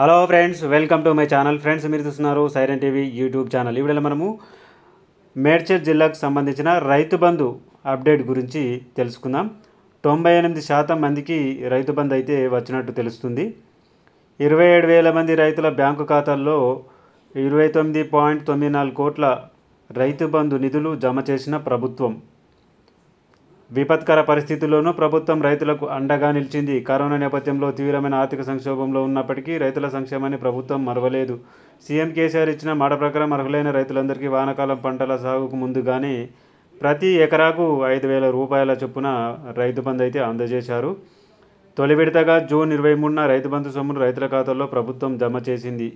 hello friends welcome to my channel friends మీరు చూస్తున్నారు siren TV YouTube channel ఈవిడలో మనము మేడ్చల్ జిల్లాకు సంబంధించిన రైతు బంధు అప్డేట్ గురించి తెలుసుకుందాం తొంభై ఎనిమిది శాతం మందికి రైతు బంధు అయితే వచ్చినట్టు తెలుస్తుంది ఇరవై ఏడు వేల మంది రైతుల బ్యాంకు ఖాతాల్లో ఇరవై తొమ్మిది పాయింట్ తొమ్మిది నాలుగు కోట్ల రైతు బంధు నిధులు జమ చేసిన ప్రభుత్వం విపత్కర పరిస్థితుల్లోనూ ప్రభుత్వం రైతులకు అండగా నిలిచింది కరోనా నేపథ్యంలో తీవ్రమైన ఆర్థిక సంక్షోభంలో ఉన్నప్పటికీ రైతుల సంక్షేమాన్ని ప్రభుత్వం మరవలేదు సీఎం కేసీఆర్ ఇచ్చిన మాట ప్రకారం అర్హులైన రైతులందరికీ వానాకాలం పంటల సాగుకు ముందుగానే ప్రతి ఎకరాకు ఐదు వేల రూపాయల చొప్పున రైతు బంధు అయితే అందజేశారు తొలి విడతగా జూన్ ఇరవై మూడున రైతు బంధు సొమ్మును రైతుల ఖాతాల్లో ప్రభుత్వం జమ చేసింది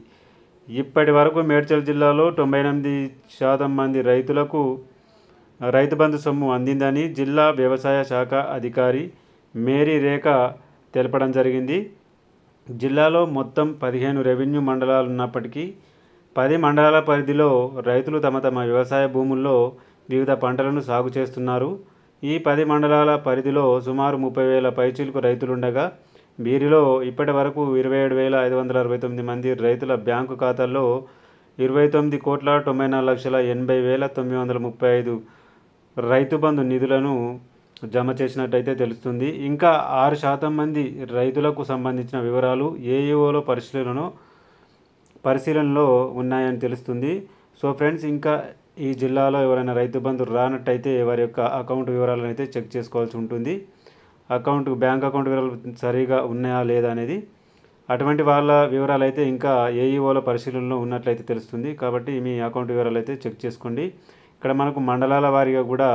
ఇప్పటి వరకు మేడ్చల్ జిల్లాలో తొంభై ఎనిమిది శాతం మంది రైతులకు రైతు బంధు సొమ్ము అందిందని జిల్లా వ్యవసాయ శాఖ అధికారి మేరీ రేఖ తెలపడం జరిగింది జిల్లాలో మొత్తం పదిహేను రెవెన్యూ మండలాలు ఉన్నప్పటికీ పది మండలాల పరిధిలో రైతులు తమ తమ వ్యవసాయ భూముల్లో వివిధ పంటలను సాగు చేస్తున్నారు ఈ పది మండలాల పరిధిలో సుమారు ముప్పై వేల పైచీలకు రైతులుండగా వీరిలో ఇప్పటి వరకు ఇరవై ఏడు వేల ఐదు వందల అరవై తొమ్మిది మంది రైతుల బ్యాంకు ఖాతాల్లో ఇరవై తొమ్మిది కోట్ల తొంభై నాలుగు లక్షల ఎనభై వేల తొమ్మిది వందల ముప్పై ఐదు రైతు బంధు నిధులను జమ చేసినట్టయితే తెలుస్తుంది ఇంకా ఆరు శాతం మంది రైతులకు సంబంధించిన వివరాలు ఏఈఓలో పరిశీలనలో పరిశీలనలో ఉన్నాయని తెలుస్తుంది సో ఫ్రెండ్స్ ఇంకా ఈ జిల్లాలో ఎవరైనా రైతు బంధు రానట్టయితే వారి యొక్క అకౌంట్ వివరాలను అయితే చెక్ చేసుకోవాల్సి ఉంటుంది అకౌంట్ బ్యాంక్ అకౌంట్ వివరాలు సరిగా ఉన్నాయా లేదా అనేది అటువంటి వాళ్ళ వివరాలు అయితే ఇంకా ఏఈఓల పరిశీలనలో ఉన్నట్లయితే తెలుస్తుంది కాబట్టి మీ అకౌంట్ వివరాలు అయితే చెక్ చేసుకోండి ఇక్కడ మనకు మండలాల వారీగా కూడా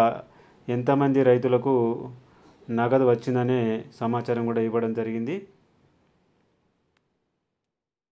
ఎంతమంది రైతులకు నగదు వచ్చిందనే సమాచారం కూడా ఇవ్వడం జరిగింది